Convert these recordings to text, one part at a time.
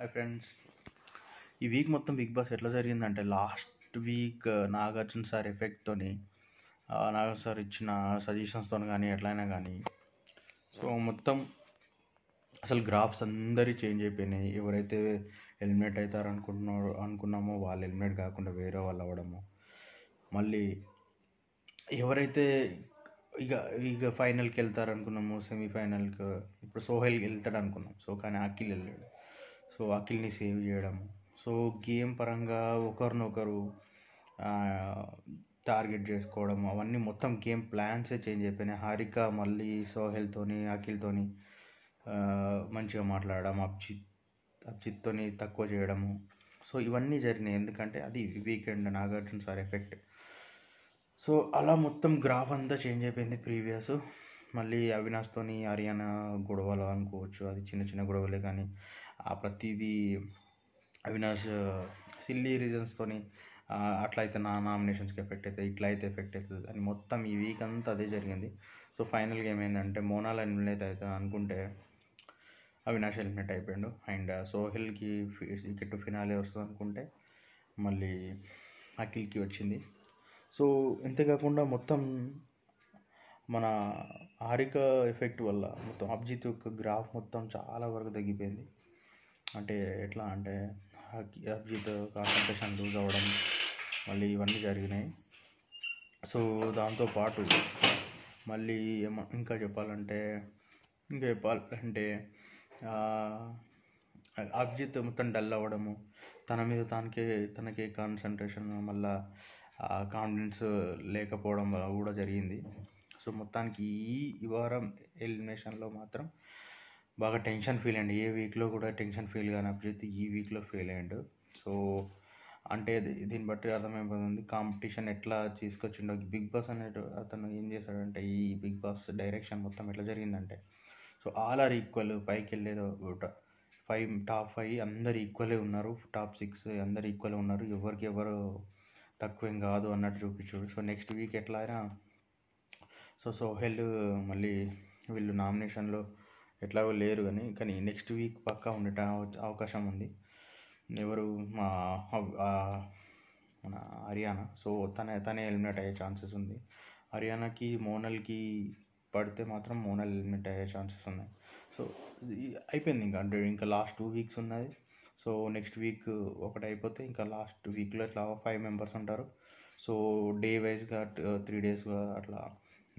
hi friends ఈ week మొత్తం Bigg Boss ఎట్లా జరిగిందంటే last week uh, Nagarjuna sir ఎఫెక్ట్తో నాగార్జున సార్ ఇచ్చిన సజెషన్స్తో కానీ ఎట్లయినా కానీ సో మొత్తం అసలు గ్రాఫ్స్ అందరి చేంజ్ అయిపోయినాయి ఎవరైతే ఎలిమినేట్ అవుతారు అనుకుంటున్నారు అనుకున్నామో వాళ్ళు ఎలిమినేట్ కాకుండా వేరే వాళ్ళు అవ్వడము మళ్ళీ ఎవరైతే ఇక ఇక ఫైనల్కి వెళ్తారు అనుకున్నాము సెమీఫైనల్కి ఇప్పుడు సోహెల్కి వెళ్తాడు అనుకున్నాం సో కానీ అఖిల్ వెళ్ళాడు సో అఖిల్ని సేవ్ చేయడం సో గేమ్ పరంగా ఒకరినొకరు టార్గెట్ చేసుకోవడం అవన్నీ మొత్తం గేమ్ ప్లాన్సే చేంజ్ అయిపోయినాయి హారిక మళ్ళీ సోహెల్తోని అఖిల్తోని మంచిగా మాట్లాడడం అప్చిత్ అప్చిత్తోని తక్కువ చేయడము సో ఇవన్నీ జరిగినాయి ఎందుకంటే అది weekend Nagarjuna sir effect so అలా మొత్తం గ్రాఫ్ అంతా చేంజ్ అయిపోయింది ప్రీవియస్ మళ్ళీ అవినాష్తోని హర్యానా గొడవలు అనుకోవచ్చు అది చిన్న చిన్న గొడవలే కానీ ప్రతిదీ అవినాష్ సిల్లీ రీజన్స్తోని అట్లా అయితే నా నామినేషన్స్కి ఎఫెక్ట్ అవుతుంది ఇట్లా అయితే ఎఫెక్ట్ అవుతుంది అని మొత్తం ఈ వీక్ అంతా అదే జరిగింది సో ఫైనల్గా ఏమైందంటే మోనాల్ ఎలిమినేట్ అవుతుంది అనుకుంటే అవినాష్ ఎలిమినేట్ అయిపోయాడు అండ్ సోహిల్కి క్రికెట్ ఫినాలే వస్తుంది అనుకుంటే మళ్ళీ అఖిల్కి వచ్చింది సో ఇంతేకాకుండా మొత్తం మన హారిక ఎఫెక్ట్ వల్ల మొత్తం అభిజిత్ యొక్క గ్రాఫ్ మొత్తం చాలా వరకు తగ్గిపోయింది అంటే ఎట్లా అంటే అభిజిత్ కాన్సన్ట్రేషన్ లూజ్ అవ్వడం మళ్ళీ ఇవన్నీ జరిగినాయి సో దాంతోపాటు మళ్ళీ ఏమ ఇంకా చెప్పాలంటే ఇంకా చెప్పాలంటే అభిజిత్ మొత్తం డల్ అవ్వడము తన మీద తనకే తనకి కాన్సన్ట్రేషన్ మళ్ళీ కాన్ఫిడెన్స్ లేకపోవడం కూడా జరిగింది సో మొత్తానికి ఈ వారం ఎలిమినేషన్లో మాత్రం బాగా టెన్షన్ ఫీల్ అయ్యాడు ఏ వీక్లో కూడా టెన్షన్ ఫీల్ కానీ అభిజిత్ ఈ వీక్లో ఫెయిల్ అయ్యాడు సో అంటే దీన్ని బట్టి అర్థమైపోతుంది కాంపిటీషన్ ఎట్లా తీసుకొచ్చిండో బిగ్ బాస్ అనే అతను ఏం చేశాడంటే ఈ బిగ్ బాస్ డైరెక్షన్ మొత్తం ఎట్లా జరిగిందంటే సో ఆల్ ఆర్ ఈక్వల్ పైకి వెళ్ళేదో ఫైవ్ టాప్ ఫైవ్ అందరు ఈక్వలే ఉన్నారు టాప్ సిక్స్ అందరు ఈక్వలే ఉన్నారు ఎవరికి ఎవరు తక్కువేం కాదు అన్నట్టు చూపించాడు సో నెక్స్ట్ వీక్ ఎట్లా అయినా సో సోహెల్ మళ్ళీ వీళ్ళు నామినేషన్లో ఎట్లాగో లేరు కానీ కానీ నెక్స్ట్ వీక్ పక్కా ఉండేట అవకాశం ఉంది ఎవరు మా మన హర్యానా సో తనే తనే ఎలిమినేట్ అయ్యే ఛాన్సెస్ ఉంది హర్యానాకి మోనల్కి పడితే మాత్రం మోనల్ ఎలిమినేట్ అయ్యే ఛాన్సెస్ ఉన్నాయి సో అయిపోయింది ఇంకా అంటే ఇంకా లాస్ట్ టూ వీక్స్ ఉన్నది సో నెక్స్ట్ వీక్ ఒకటి అయిపోతే ఇంకా లాస్ట్ వీక్లో ఇట్లా ఫైవ్ మెంబర్స్ ఉంటారు సో డే వైజ్గా త్రీ డేస్గా అట్లా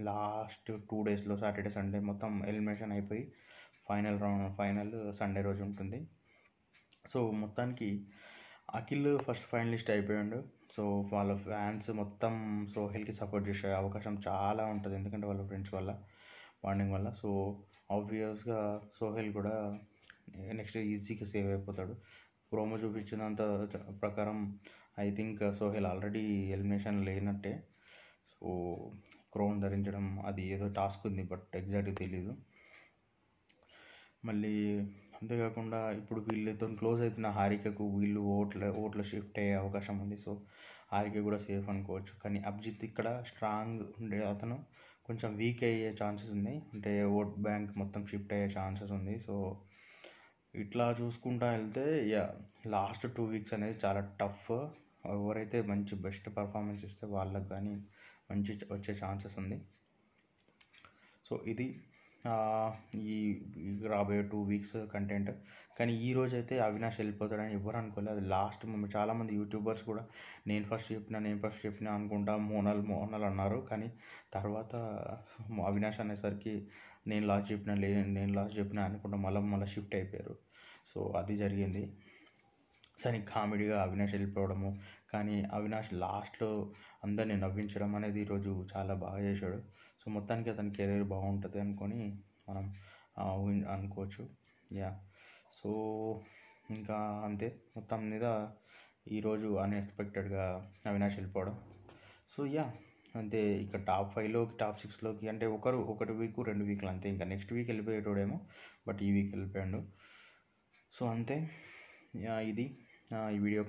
లాస్ట్ టూ డేస్లో సాటర్డే సండే మొత్తం ఎలిమినేషన్ అయిపోయి ఫైనల్ రౌండ్ ఫైనల్ సండే రోజు ఉంటుంది సో మొత్తానికి అఖిల్ ఫస్ట్ ఫైనలిస్ట్ అయిపోయాడు సో వాళ్ళ ఫ్యాన్స్ మొత్తం సోహెల్కి సపోర్ట్ చేసే అవకాశం చాలా ఉంటుంది ఎందుకంటే వాళ్ళ ఫ్రెండ్స్ వల్ల బాండింగ్ వల్ల సో ఆబ్వియస్గా సోహెల్ కూడా నెక్స్ట్ ఈజీగా సేవ్ అయిపోతాడు ప్రోమో చూపించినంత ప్రకారం I think Sohel already elimination లేనట్టే సో క్రోన్ ధరించడం అది ఏదో టాస్క్ ఉంది బట్ ఎగ్జాక్ట్గా తెలీదు మళ్ళీ అంతేకాకుండా ఇప్పుడు వీళ్ళతో క్లోజ్ అవుతున్న హారికకు వీళ్ళు ఓట్ల ఓట్ల షిఫ్ట్ అయ్యే అవకాశం ఉంది సో హారిక కూడా సేఫ్ అనుకోవచ్చు కానీ అభిజిత్ ఇక్కడ స్ట్రాంగ్ ఉండే అతను కొంచెం వీక్ అయ్యే ఛాన్సెస్ ఉంది అంటే ఓట్ బ్యాంక్ మొత్తం షిఫ్ట్ అయ్యే ఛాన్సెస్ ఉంది సో ఇట్లా చూసుకుంటా వెళ్తే లాస్ట్ టూ వీక్స్ అనేది చాలా టఫ్ ఎవరైతే మంచి బెస్ట్ పర్ఫార్మెన్స్ ఇస్తే వాళ్ళకి కానీ మంచి వచ్చే ఛాన్సెస్ ఉంది సో ఇది ఈ రాబోయే టూ వీక్స్ కంటెంట్ కానీ ఈ రోజు అయితే అవినాష్ వెళ్ళిపోతాడని ఎవరు అనుకోలేదు అది లాస్ట్ చాలామంది యూట్యూబర్స్ కూడా నేను ఫస్ట్ చెప్పిన నేను ఫస్ట్ చెప్పిన అనుకుంటా మోనల్ మోనల్ అన్నారు కానీ తర్వాత అవినాష్ అనేసరికి నేను లాస్ట్ చెప్పిన లే నేను లాస్ట్ చెప్పిన అనుకుంటా మళ్ళీ మళ్ళీ షిఫ్ట్ అయిపోయారు సో అది జరిగింది సని కామెడీగా అవినాష్ వెళ్ళిపోవడము కానీ అవినాష్ లాస్ట్లో అందరిని నవ్వించడం అనేది ఈరోజు చాలా బాగా చేశాడు సో మొత్తానికి అతని కెరీర్ బాగుంటుంది అనుకొని మనం అనుకోవచ్చు యా సో ఇంకా అంతే మొత్తం మీద ఈరోజు అన్ఎక్స్పెక్టెడ్గా అవినాష్ వెళ్ళిపోవడం సో యా అంతే ఇక టాప్ ఫైవ్లోకి టాప్ సిక్స్లోకి అంటే ఒకరు ఒకటి వీక్ రెండు వీక్లు అంతే ఇంకా నెక్స్ట్ వీక్ వెళ్ళిపోయేటోడేమో బట్ ఈ వీక్ వెళ్ళిపోయాడు సో అంతే ఇది ఈ వీడియో